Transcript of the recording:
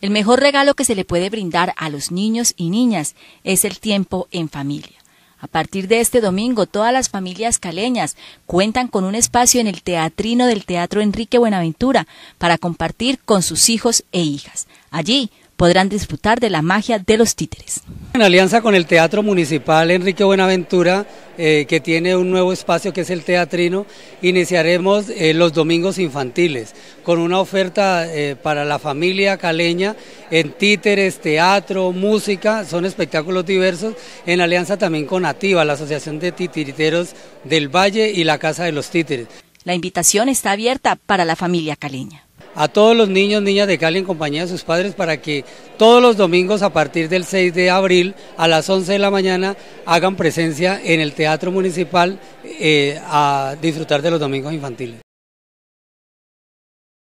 El mejor regalo que se le puede brindar a los niños y niñas es el tiempo en familia. A partir de este domingo, todas las familias caleñas cuentan con un espacio en el Teatrino del Teatro Enrique Buenaventura para compartir con sus hijos e hijas. Allí podrán disfrutar de la magia de los títeres. En alianza con el Teatro Municipal Enrique Buenaventura, eh, que tiene un nuevo espacio que es el Teatrino, iniciaremos eh, los domingos infantiles con una oferta eh, para la familia caleña en títeres, teatro, música, son espectáculos diversos, en alianza también con Ativa, la Asociación de Titiriteros del Valle y la Casa de los Títeres. La invitación está abierta para la familia caleña a todos los niños, niñas de Cali en compañía de sus padres para que todos los domingos a partir del 6 de abril a las 11 de la mañana hagan presencia en el Teatro Municipal eh, a disfrutar de los domingos infantiles.